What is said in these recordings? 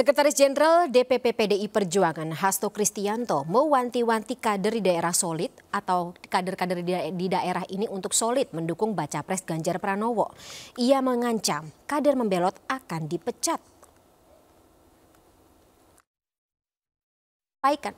Sekretaris Jenderal DPP PDI Perjuangan Hasto Kristianto mewanti-wanti kader di daerah solid atau kader-kader di daerah ini untuk solid mendukung baca pres Ganjar Pranowo. Ia mengancam kader membelot akan dipecat. Baikkan.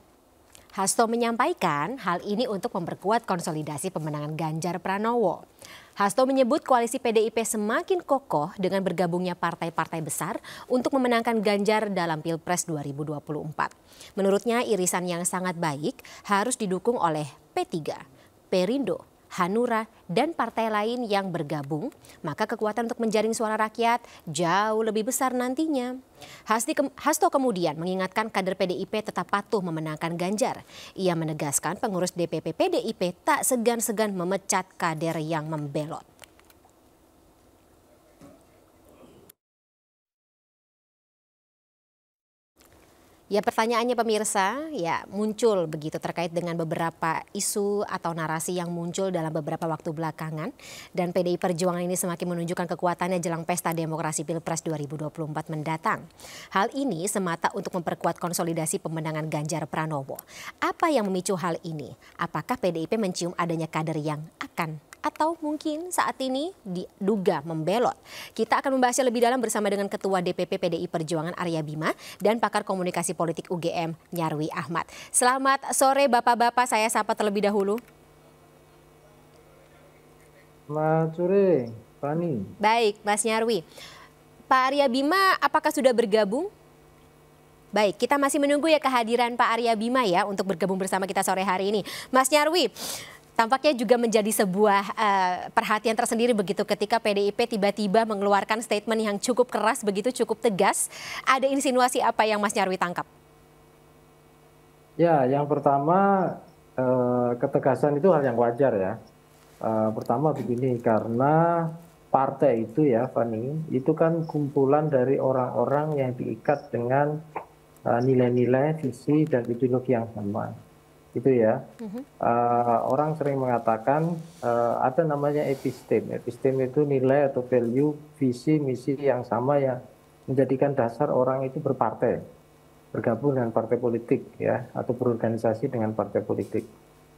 Hasto menyampaikan hal ini untuk memperkuat konsolidasi pemenangan Ganjar Pranowo. Hasto menyebut koalisi PDIP semakin kokoh dengan bergabungnya partai-partai besar untuk memenangkan Ganjar dalam Pilpres 2024. Menurutnya irisan yang sangat baik harus didukung oleh P3, Perindo, Hanura, dan partai lain yang bergabung, maka kekuatan untuk menjaring suara rakyat jauh lebih besar nantinya. Hasto kemudian mengingatkan kader PDIP tetap patuh memenangkan Ganjar. Ia menegaskan pengurus DPP PDIP tak segan-segan memecat kader yang membelot. Ya pertanyaannya pemirsa, ya muncul begitu terkait dengan beberapa isu atau narasi yang muncul dalam beberapa waktu belakangan dan PDI Perjuangan ini semakin menunjukkan kekuatannya jelang pesta demokrasi Pilpres 2024 mendatang. Hal ini semata untuk memperkuat konsolidasi pemenangan Ganjar Pranowo. Apa yang memicu hal ini? Apakah PDIP mencium adanya kader yang akan atau mungkin saat ini diduga membelot. Kita akan membahasnya lebih dalam bersama dengan Ketua DPP PDI Perjuangan Arya Bima dan pakar komunikasi politik UGM Nyarwi Ahmad. Selamat sore Bapak-bapak, saya sapa terlebih dahulu. Selamat sore, Fani. Baik, Mas Nyarwi. Pak Arya Bima apakah sudah bergabung? Baik, kita masih menunggu ya kehadiran Pak Arya Bima ya untuk bergabung bersama kita sore hari ini. Mas Nyarwi, tampaknya juga menjadi sebuah uh, perhatian tersendiri begitu ketika PDIP tiba-tiba mengeluarkan statement yang cukup keras begitu cukup tegas. Ada insinuasi apa yang Mas Nyarwi tangkap? Ya, yang pertama uh, ketegasan itu hal yang wajar ya. Uh, pertama begini karena partai itu ya Fani itu kan kumpulan dari orang-orang yang diikat dengan nilai-nilai uh, visi dan ideologi yang sama gitu ya. Uh-huh. Uh, orang sering mengatakan uh, ada namanya epistem. Epistem itu nilai atau value, visi, misi yang sama ya menjadikan dasar orang itu berpartai, bergabung dengan partai politik ya, atau berorganisasi dengan partai politik.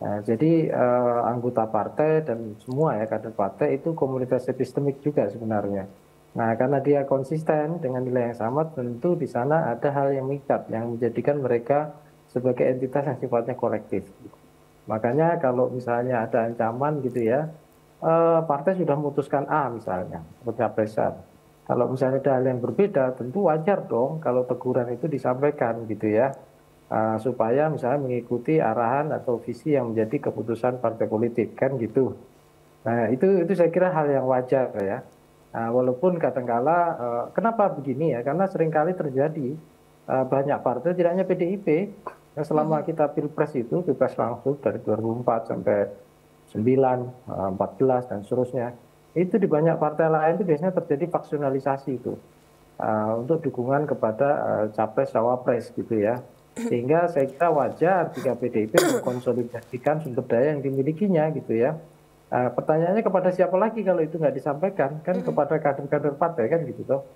Nah, jadi uh, anggota partai dan semua ya kader partai itu komunitas epistemik juga sebenarnya. Nah, karena dia konsisten dengan nilai yang sama, tentu di sana ada hal yang mengikat yang menjadikan mereka sebagai entitas yang sifatnya kolektif. Makanya kalau misalnya ada ancaman gitu ya, eh, partai sudah memutuskan A misalnya, pencapresan. Kalau misalnya ada hal yang berbeda, tentu wajar dong kalau teguran itu disampaikan gitu ya, Uh, supaya misalnya mengikuti arahan atau visi yang menjadi keputusan partai politik kan gitu. Nah itu itu saya kira hal yang wajar ya. uh, walaupun kadangkala uh, kenapa begini ya, karena seringkali terjadi uh, banyak partai, tidaknya PDIP, Ya, selama hmm. kita pilpres itu, pilpres langsung dari 2004 sampai 9, 14 eh, dan seterusnya, itu di banyak partai lain itu biasanya terjadi faksionalisasi itu uh, untuk dukungan kepada uh, capres cawapres gitu ya. Sehingga saya kira wajar jika PDIP mengkonsolidasikan sumber daya yang dimilikinya gitu ya. Uh, pertanyaannya kepada siapa lagi kalau itu nggak disampaikan kan hmm. kepada kader-kader partai kan gitu toh.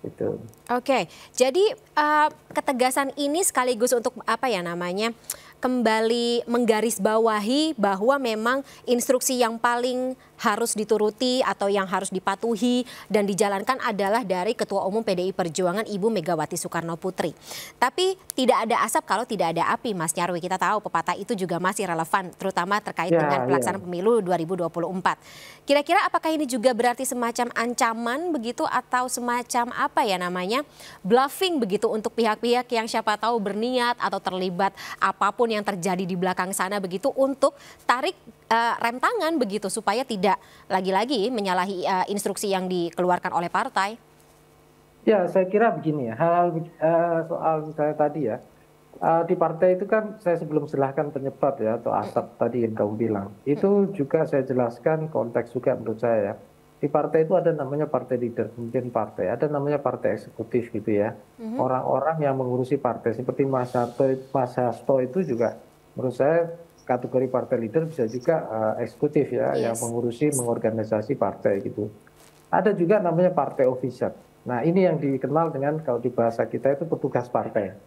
Gitu. Oke, jadi uh, ketegasan ini sekaligus untuk apa ya namanya kembali menggarisbawahi bahwa memang instruksi yang paling harus dituruti atau yang harus dipatuhi dan dijalankan adalah dari Ketua Umum PDI Perjuangan Ibu Megawati Soekarno Putri. Tapi tidak ada asap kalau tidak ada api, Mas Nyarwi. Kita tahu pepatah itu juga masih relevan, terutama terkait ya, dengan ya. pelaksanaan ya. pemilu 2024. Kira-kira apakah ini juga berarti semacam ancaman begitu atau semacam apa ya namanya bluffing begitu untuk pihak-pihak yang siapa tahu berniat atau terlibat apapun yang terjadi di belakang sana begitu untuk tarik uh, rem tangan begitu supaya tidak lagi-lagi menyalahi uh, instruksi yang dikeluarkan oleh partai? Ya, saya kira begini ya, hal uh, soal misalnya tadi ya, uh, di partai itu kan saya sebelum silahkan penyebab ya, atau asap tadi yang kamu bilang, itu juga saya jelaskan konteks juga menurut saya ya. Di partai itu ada namanya partai leader, mungkin partai, ada namanya partai eksekutif gitu ya. Mhm. Orang-orang hmm. yang mengurusi partai, seperti Mas Hasto, Mas Hasto itu juga menurut saya kategori partai leader bisa juga uh, eksekutif ya yes. yang mengurusi mengorganisasi partai gitu. Ada juga namanya partai officer. Nah, ini yang dikenal dengan kalau di bahasa kita itu petugas partai.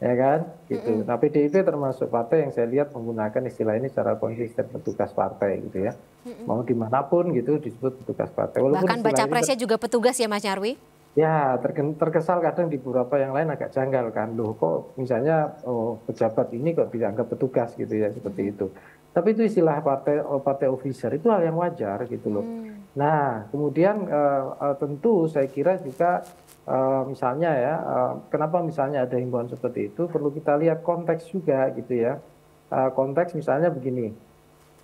Ya kan? Gitu. Mm -hmm. Nah, PDIP termasuk partai yang saya lihat menggunakan istilah ini secara konsisten petugas partai gitu ya. Mm -hmm. Mau dimanapun gitu disebut petugas partai. Walaupun Bahkan baca presnya juga petugas ya Mas Nyarwi? Ya, terkesal kadang di beberapa yang lain agak janggal kan. Loh kok misalnya oh, pejabat ini kok dianggap petugas gitu ya, seperti itu. Tapi itu istilah partai oh, partai officer itu hal yang wajar gitu loh. Hmm. Nah, kemudian uh, tentu saya kira juga uh, misalnya ya, uh, kenapa misalnya ada himbauan seperti itu perlu kita lihat konteks juga gitu ya. Uh, konteks misalnya begini.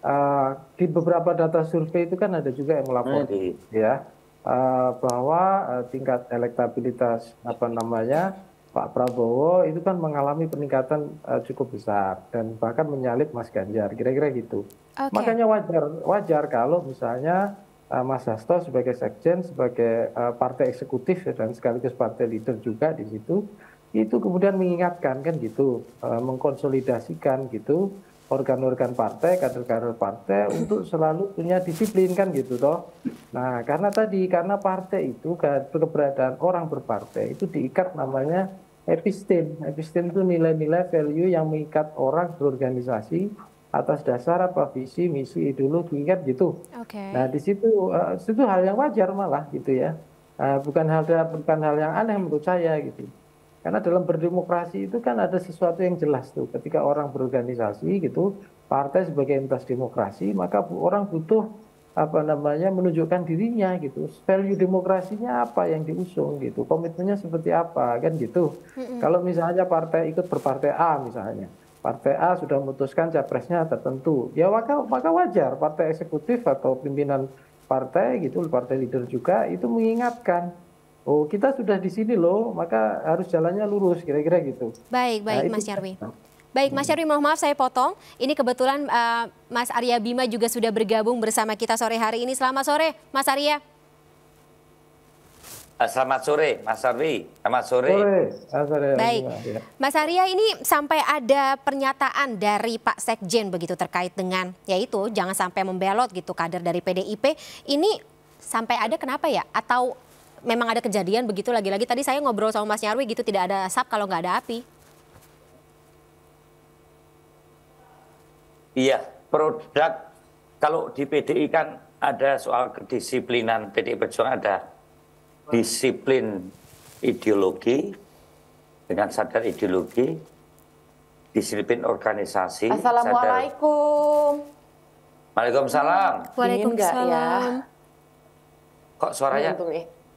Uh, di beberapa data survei itu kan ada juga yang melapor hmm. ya Eh, bahwa eh, tingkat elektabilitas apa namanya Pak Prabowo itu kan mengalami peningkatan eh, cukup besar dan bahkan menyalip Mas Ganjar, kira-kira gitu. Okay. Makanya wajar wajar kalau misalnya Mas Hasto sebagai sekjen, sebagai partai eksekutif ya, dan sekaligus partai leader juga di situ, itu kemudian mengingatkan kan gitu, mengkonsolidasikan gitu organ-organ partai, kader-kader partai untuk selalu punya disiplin kan gitu toh. Nah, karena tadi karena partai itu keberadaan orang berpartai itu diikat namanya epistem. Epistem itu nilai-nilai value yang mengikat orang berorganisasi atas dasar apa visi, misi, ideologi kan gitu. Okay. Nah, di situ uh, eh, itu hal yang wajar malah gitu ya. Uh, bukan hal bukan hal yang aneh menurut saya gitu. Karena dalam berdemokrasi itu kan ada sesuatu yang jelas tuh. Ketika orang berorganisasi gitu, partai sebagai entitas demokrasi, maka orang butuh apa namanya menunjukkan dirinya gitu. Value demokrasinya apa yang diusung gitu. Komitmennya seperti apa kan gitu. Mm -hmm. Kalau misalnya partai ikut berpartai A misalnya, partai A sudah memutuskan capresnya tertentu. Ya maka maka wajar partai eksekutif atau pimpinan partai gitu, partai leader juga itu mengingatkan oh kita sudah di sini loh, maka harus jalannya lurus kira-kira gitu. Baik, baik nah, Mas Yarwi. Baik, Mas hmm. Yarwi mohon maaf saya potong. Ini kebetulan uh, Mas Arya Bima juga sudah bergabung bersama kita sore hari ini. Selamat sore, Mas Arya. Eh, selamat sore, Mas Arwi. Selamat sore. Selamat sore. Baik, ya. Mas Arya ini sampai ada pernyataan dari Pak Sekjen begitu terkait dengan yaitu jangan sampai membelot gitu kader dari PDIP. Ini sampai ada kenapa ya? Atau memang ada kejadian begitu lagi-lagi tadi saya ngobrol sama Mas Nyarwi gitu tidak ada asap kalau nggak ada api. Iya, produk kalau di PDI kan ada soal kedisiplinan PDI Perjuangan ada disiplin ideologi dengan sadar ideologi, disiplin organisasi. Assalamualaikum. Waalaikumsalam. Ya? Waalaikumsalam. Ya. Kok suaranya?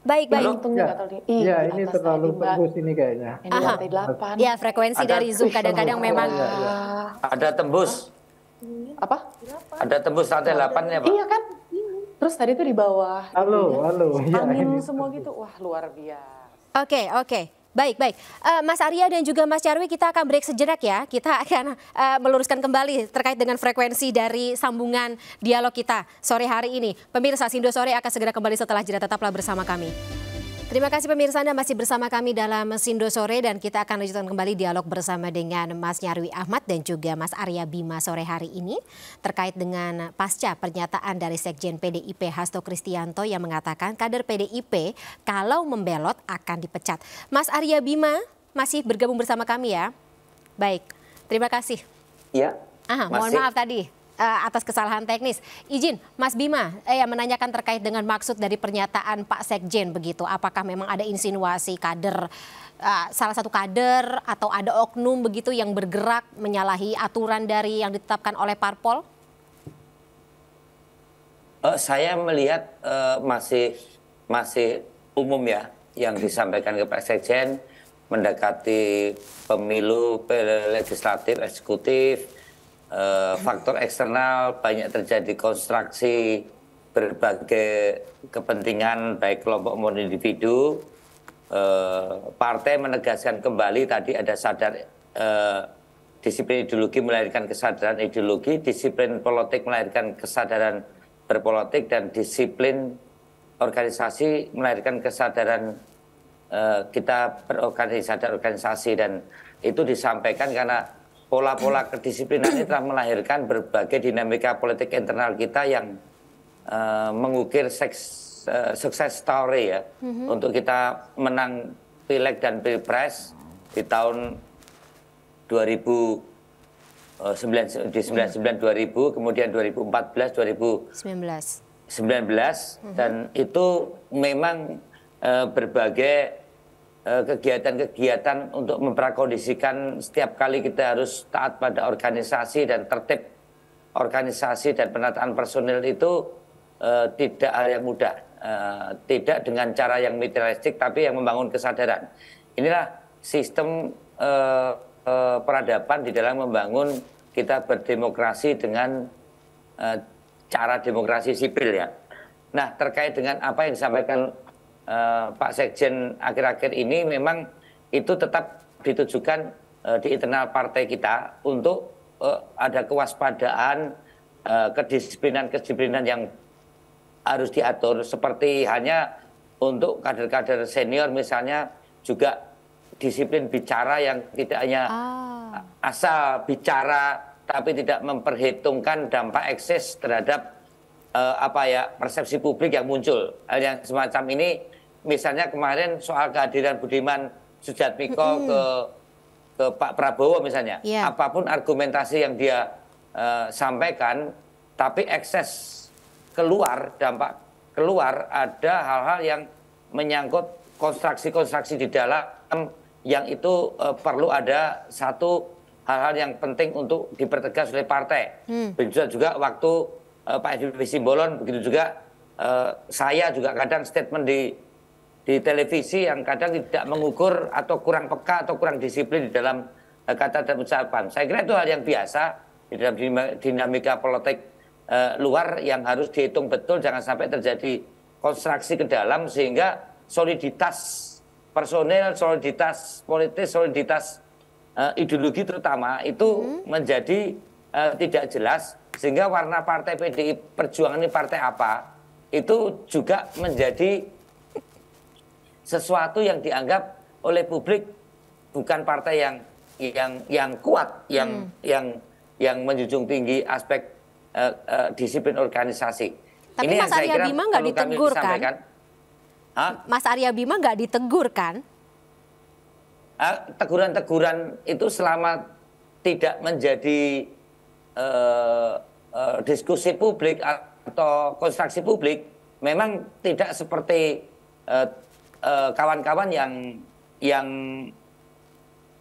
Baik, baik. Untung ya, ya Iya, ini terlalu tembus ini kayaknya. Ini delapan. Ya, frekuensi ada, dari Zoom kadang-kadang memang. Ya, ya. Ada tembus. Apa? Ada tembus lantai delapan ya, Pak? Iya kan? Terus tadi itu di bawah. Halo, iya. halo. Ya, Angin semua gitu. Wah, luar biasa. Oke, okay, oke. Okay. Baik, baik. Uh, Mas Arya dan juga Mas Jarwi kita akan break sejenak ya. Kita akan uh, meluruskan kembali terkait dengan frekuensi dari sambungan dialog kita sore hari ini. Pemirsa Sindo Sore akan segera kembali setelah jeda. Tetaplah bersama kami. Terima kasih pemirsa Anda masih bersama kami dalam Sindo Sore dan kita akan lanjutkan kembali dialog bersama dengan Mas Nyarwi Ahmad dan juga Mas Arya Bima sore hari ini terkait dengan pasca pernyataan dari Sekjen PDIP Hasto Kristianto yang mengatakan kader PDIP kalau membelot akan dipecat. Mas Arya Bima masih bergabung bersama kami ya. Baik, terima kasih. Iya. mohon maaf tadi uh, atas kesalahan teknis. Izin, Mas Bima eh, yang menanyakan terkait dengan maksud dari pernyataan Pak Sekjen begitu. Apakah memang ada insinuasi kader uh, salah satu kader atau ada oknum begitu yang bergerak menyalahi aturan dari yang ditetapkan oleh parpol? Uh, saya melihat uh, masih masih umum ya yang disampaikan ke Pak Sekjen mendekati pemilu legislatif eksekutif Eh, faktor eksternal banyak terjadi konstruksi berbagai kepentingan baik kelompok maupun individu. Eh, partai menegaskan kembali tadi ada sadar eh, disiplin ideologi melahirkan kesadaran ideologi, disiplin politik melahirkan kesadaran berpolitik dan disiplin organisasi melahirkan kesadaran kita berorganisasi dan itu disampaikan karena pola-pola kedisiplinan ini telah melahirkan berbagai dinamika politik internal kita yang uh, mengukir seks, uh, sukses story ya mm-hmm. untuk kita menang pileg dan pilpres di tahun 2000 eh, di 99 2000 mhm. kemudian 2014 2019 19 hmm. dan mhm. itu memang uh, berbagai Eh, kegiatan-kegiatan untuk memprakondisikan setiap kali kita harus taat pada organisasi dan tertib organisasi dan penataan personil itu uh, tidak hal yang mudah. Uh, tidak dengan cara yang materialistik tapi yang membangun kesadaran. Inilah sistem uh, uh, peradaban di dalam membangun kita berdemokrasi dengan uh, cara demokrasi sipil ya. Nah, terkait dengan apa yang disampaikan Eh, Pak Sekjen akhir-akhir ini memang itu tetap ditujukan uh, di internal partai kita untuk uh, ada kewaspadaan uh, kedisiplinan-kedisiplinan yang harus diatur seperti hanya untuk kader-kader senior misalnya juga disiplin bicara yang tidak hanya ah. asal bicara tapi tidak memperhitungkan dampak ekses terhadap uh, apa ya persepsi publik yang muncul hal yang semacam ini misalnya kemarin soal kehadiran Budiman Sujatmiko mm -hmm. ke ke Pak Prabowo misalnya, yeah. apapun argumentasi yang dia uh, sampaikan, tapi ekses keluar dampak keluar ada hal-hal yang menyangkut konstruksi-konstruksi di dalam yang itu uh, perlu ada satu hal-hal yang penting untuk dipertegas oleh partai. Hmm. Begitu juga waktu uh, Pak FBB Simbolon, begitu juga uh, saya juga kadang statement di di televisi yang kadang tidak mengukur atau kurang peka atau kurang disiplin di dalam uh, kata dan ucapan. Saya kira itu hal yang biasa di dalam dinamika politik uh, luar yang harus dihitung betul jangan sampai terjadi konstruksi ke dalam sehingga soliditas personel, soliditas politik soliditas uh, ideologi terutama itu hmm. menjadi uh, tidak jelas sehingga warna partai PDI Perjuangan ini partai apa itu juga menjadi sesuatu yang dianggap oleh publik bukan partai yang yang yang kuat, yang hmm. yang yang menjunjung tinggi aspek uh, uh, disiplin organisasi. Tapi Ini kan? Mas Arya Bima nggak ditegur kan? Mas Arya Bima nggak ditegur kan? Teguran-teguran itu selama tidak menjadi uh, uh, diskusi publik atau konstruksi publik, memang tidak seperti uh, Eh, kawan-kawan yang yang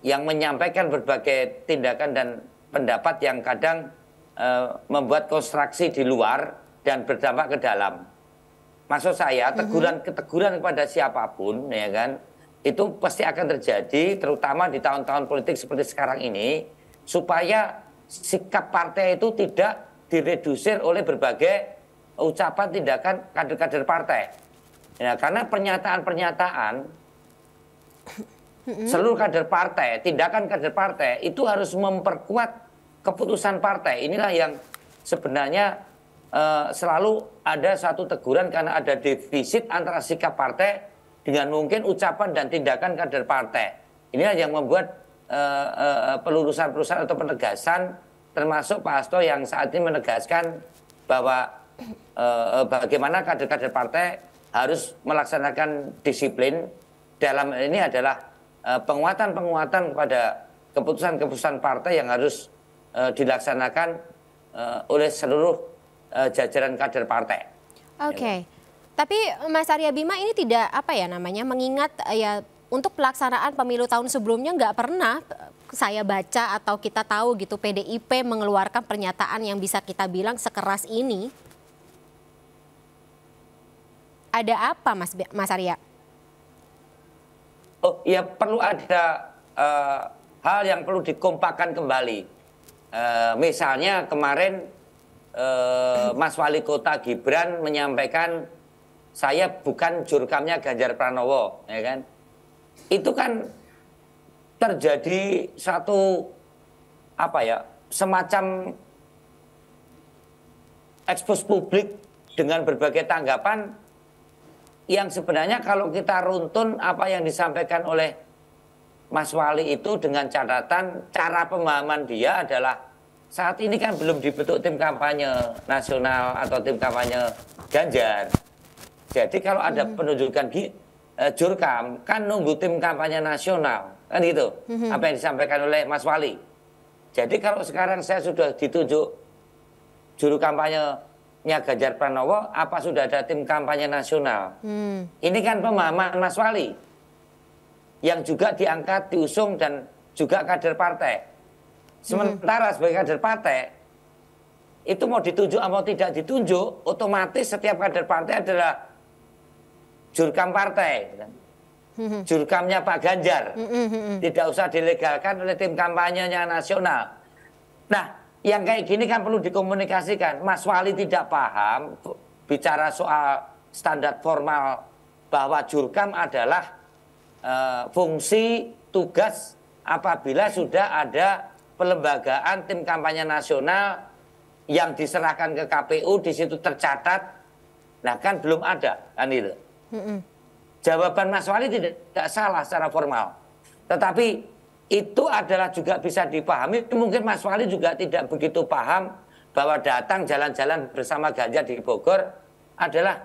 yang menyampaikan berbagai tindakan dan pendapat yang kadang uh, membuat konstruksi di luar dan berdampak ke dalam. Maksud saya mhm. teguran keteguran kepada siapapun ya kan itu pasti akan terjadi terutama di tahun-tahun politik seperti sekarang ini supaya sikap partai itu tidak diredusir oleh berbagai ucapan tindakan kader-kader partai. Ya, karena pernyataan-pernyataan seluruh kader partai, tindakan kader partai itu harus memperkuat keputusan partai. Inilah yang sebenarnya uh, selalu ada satu teguran karena ada defisit antara sikap partai dengan mungkin ucapan dan tindakan kader partai. Inilah yang membuat uh, uh, pelurusan-pelurusan atau penegasan termasuk Pak Hasto yang saat ini menegaskan bahwa bagaimana kader-kader partai harus melaksanakan disiplin dalam ini adalah eh, penguatan-penguatan kepada keputusan-keputusan partai yang harus eh, dilaksanakan eh, oleh seluruh jajaran kader partai. Oke. Okay. Ya. Tapi Mas Arya Bima ini tidak apa ya namanya mengingat ya untuk pelaksanaan pemilu tahun sebelumnya nggak pernah saya baca atau kita tahu gitu PDIP mengeluarkan pernyataan yang bisa kita bilang sekeras ini ada apa Mas Mas Arya? Oh ya perlu ada uh, hal yang perlu dikompakan kembali. Uh, misalnya kemarin uh, Mas Wali Kota Gibran menyampaikan saya bukan jurkamnya Ganjar Pranowo, ya kan? Itu kan terjadi satu apa ya semacam ekspos publik dengan berbagai tanggapan yang sebenarnya kalau kita runtun apa yang disampaikan oleh Mas Wali itu dengan catatan cara pemahaman dia adalah saat ini kan belum dibentuk tim kampanye nasional atau tim kampanye Ganjar. Jadi kalau ada hmm. penunjukan di uh, Jurkam kan nunggu tim kampanye nasional kan gitu. Hmm. Apa yang disampaikan oleh Mas Wali. Jadi kalau sekarang saya sudah ditunjuk juru kampanye timnya Ganjar Pranowo, apa sudah ada tim kampanye nasional? Hmm. Ini kan pemahaman Mas Wali yang juga diangkat, diusung dan juga kader partai. Sementara hmm. sebagai kader partai itu mau ditunjuk atau tidak ditunjuk, otomatis setiap kader partai adalah jurkam partai. Hmm. Jurkamnya Pak Ganjar. Hmm, hmm, tidak usah dilegalkan oleh tim kampanyenya nasional. Nah, yang kayak gini kan perlu dikomunikasikan. Mas Wali tidak paham bicara soal standar formal bahwa jurkam adalah e, fungsi tugas apabila sudah ada pelembagaan tim kampanye nasional yang diserahkan ke KPU di situ tercatat. Nah kan belum ada kan itu. Mm -mm. Jawaban Mas Wali tidak, tidak salah secara formal. Tetapi itu adalah juga bisa dipahami. Mungkin Mas Wali juga tidak begitu paham bahwa datang jalan-jalan bersama Ganjar di Bogor adalah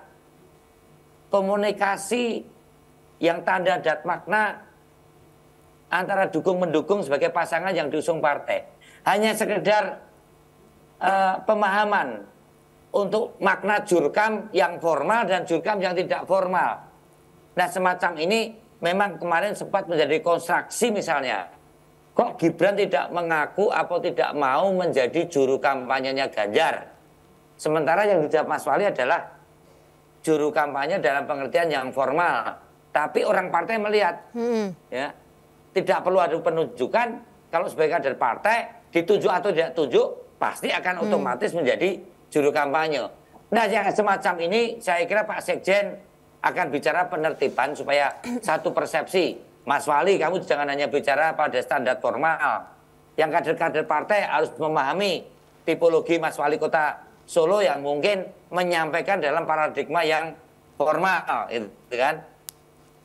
komunikasi yang tanda dan makna antara dukung-mendukung sebagai pasangan yang diusung partai. Hanya sekedar uh, pemahaman untuk makna jurkam yang formal dan jurkam yang tidak formal. Nah semacam ini memang kemarin sempat menjadi konstruksi misalnya. Kok Gibran tidak mengaku atau tidak mau menjadi juru kampanyenya Ganjar? Sementara yang dijawab Mas Wali adalah juru kampanye dalam pengertian yang formal. Tapi orang partai melihat, hmm. ya tidak perlu ada penunjukan. Kalau sebagai kader partai ditunjuk atau tidak tunjuk, pasti akan hmm. otomatis hmm. menjadi juru kampanye. Nah, yang semacam ini saya kira Pak Sekjen akan bicara penertiban supaya satu persepsi. Mas Wali, kamu jangan hanya bicara pada standar formal. Yang kader-kader partai harus memahami tipologi Mas Wali Kota Solo yang mungkin menyampaikan dalam paradigma yang formal, gitu kan?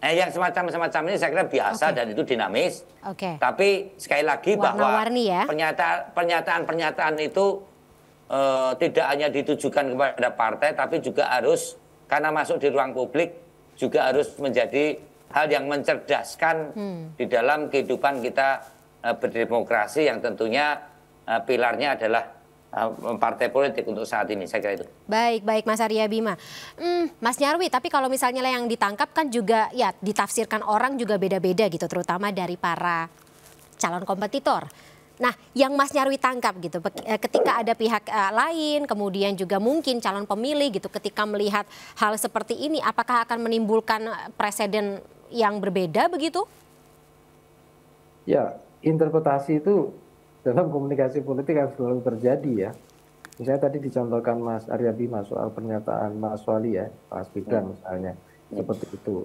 Nah, yang semacam-semacam ini saya kira biasa okay. dan itu dinamis. Oke. Okay. Tapi sekali lagi Warna bahwa ya. pernyataan pernyataan-pernyataan itu uh, tidak hanya ditujukan kepada partai, tapi juga harus karena masuk di ruang publik juga harus menjadi hal yang mencerdaskan hmm. di dalam kehidupan kita uh, berdemokrasi yang tentunya uh, pilarnya adalah eh, partai politik untuk saat ini saya kira itu. Baik, baik Mas Arya Bima. Hmm, Mas Nyarwi, tapi kalau misalnya yang ditangkap kan juga ya ditafsirkan orang juga beda-beda gitu terutama dari para calon kompetitor. Nah, yang Mas Nyarwi tangkap gitu, eh, ketika ada pihak uh, lain, kemudian juga mungkin calon pemilih gitu, ketika melihat hal seperti ini, apakah akan menimbulkan eh, presiden yang berbeda begitu? Ya, interpretasi itu dalam komunikasi politik yang selalu terjadi ya. Misalnya tadi dicontohkan Mas Arya Bima soal pernyataan Mas Wali ya, Mas Bidan hmm. misalnya, ya. seperti itu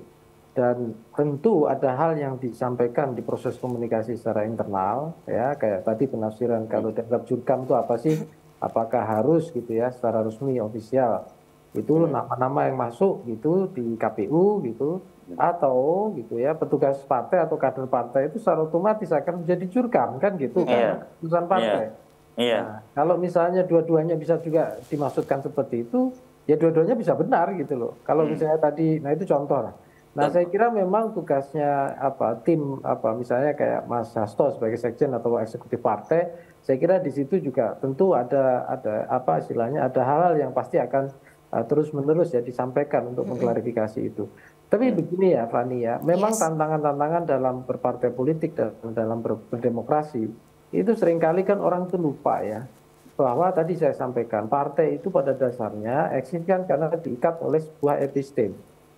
dan tentu ada hal yang disampaikan di proses komunikasi secara internal ya kayak tadi penafsiran kalau dianggap jurkam itu apa sih apakah harus gitu ya secara resmi ofisial itu iya. nama-nama yang masuk gitu di KPU gitu iya. atau gitu ya petugas partai atau kader partai itu secara otomatis akan menjadi jurkam kan gitu yeah. kan iya. partai. Yeah. Yeah. Nah, kalau misalnya dua-duanya bisa juga dimaksudkan seperti itu, ya dua-duanya bisa benar gitu loh. Kalau hmm. misalnya tadi, nah itu contoh lah Nah, saya kira memang tugasnya apa tim apa misalnya kayak Mas Hasto sebagai sekjen atau eksekutif partai, saya kira di situ juga tentu ada ada apa istilahnya ada hal-hal yang pasti akan uh, terus-menerus ya disampaikan untuk mengklarifikasi itu. Tapi mm. begini ya Fani ya, memang tantangan-tantangan dalam berpartai politik dan dalam ber berdemokrasi itu seringkali kan orang itu lupa ya bahwa tadi saya sampaikan partai itu pada dasarnya eksis kan karena diikat oleh sebuah epistem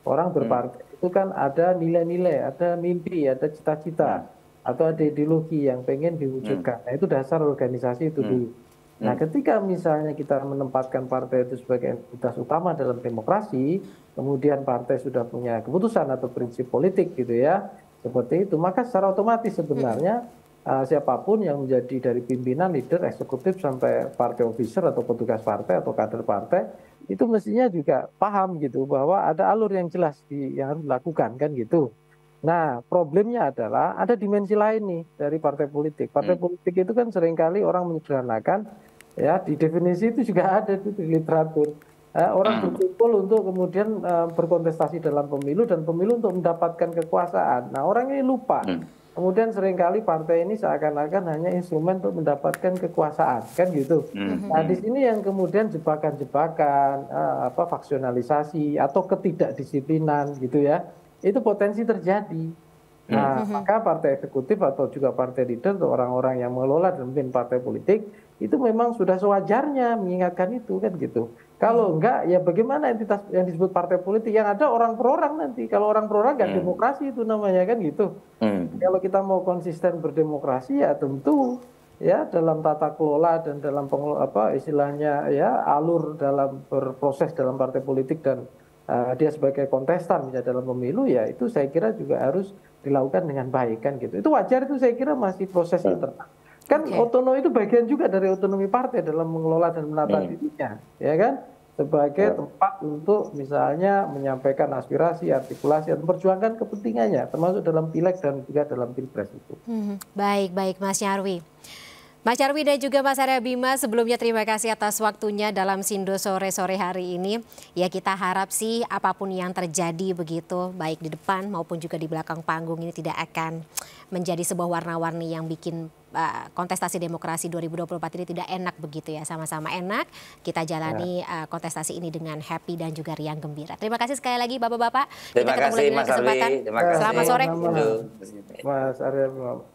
orang hmm. berpartai itu kan ada nilai-nilai ada mimpi ada cita-cita hmm. atau ada ideologi yang pengen diwujudkan hmm. nah itu dasar organisasi itu dulu Nah, ketika misalnya kita menempatkan partai itu sebagai entitas utama dalam demokrasi, kemudian partai sudah punya keputusan atau prinsip politik gitu ya, seperti itu, maka secara otomatis sebenarnya uh, siapapun yang menjadi dari pimpinan, leader, eksekutif sampai partai officer atau petugas partai atau kader partai itu mestinya juga paham gitu bahwa ada alur yang jelas di, yang harus dilakukan kan gitu. Nah, problemnya adalah ada dimensi lain nih dari partai politik. Partai hmm. politik itu kan seringkali orang menyederhanakan ya di definisi itu juga ada itu di literatur. Eh, orang hmm. berkumpul untuk kemudian eh, berkontestasi dalam pemilu dan pemilu untuk mendapatkan kekuasaan. Nah, orang ini lupa. Hmm Kemudian seringkali partai ini seakan-akan hanya instrumen untuk mendapatkan kekuasaan, kan gitu. Mm -hmm. Nah, di sini yang kemudian jebakan-jebakan, eh, apa faksionalisasi atau ketidakdisiplinan gitu ya, itu potensi terjadi. Hmm. Nah, mm -hmm. maka partai eksekutif atau juga partai leader atau orang-orang yang mengelola dan memimpin partai politik itu memang sudah sewajarnya mengingatkan itu kan gitu. Kalau hmm. enggak, ya bagaimana entitas yang disebut partai politik? Yang ada orang per orang nanti. Kalau orang per orang, kan hmm. demokrasi itu namanya kan gitu. Hmm. Kalau kita mau konsisten berdemokrasi, ya tentu ya dalam tata kelola dan dalam pengelola, apa istilahnya ya alur dalam berproses dalam partai politik dan uh, dia sebagai kontestan misalnya dalam pemilu ya itu saya kira juga harus dilakukan dengan baik kan gitu. Itu wajar itu saya kira masih proses hmm. internal. Kan okay. otonomi itu bagian juga dari otonomi partai dalam mengelola dan menata hmm. dirinya, ya kan? Sebagai yeah. tempat untuk misalnya menyampaikan aspirasi, artikulasi, dan memperjuangkan kepentingannya, termasuk dalam pileg dan juga dalam pilpres itu. Hmm. Baik, baik, Mas Nyarwi. Mas Nyarwi dan juga Mas Arya Bima, sebelumnya terima kasih atas waktunya dalam Sindo sore-sore hari ini. Ya kita harap sih apapun yang terjadi begitu, baik di depan maupun juga di belakang panggung ini tidak akan menjadi sebuah warna-warni yang bikin uh, kontestasi demokrasi 2024 ini tidak enak begitu ya. Sama-sama enak kita jalani ya. uh, kontestasi ini dengan happy dan juga riang gembira. Terima kasih sekali lagi Bapak-bapak. Kita ketemu kasih, lagi Mas kesempatan. Selamat sore. Mas Arya.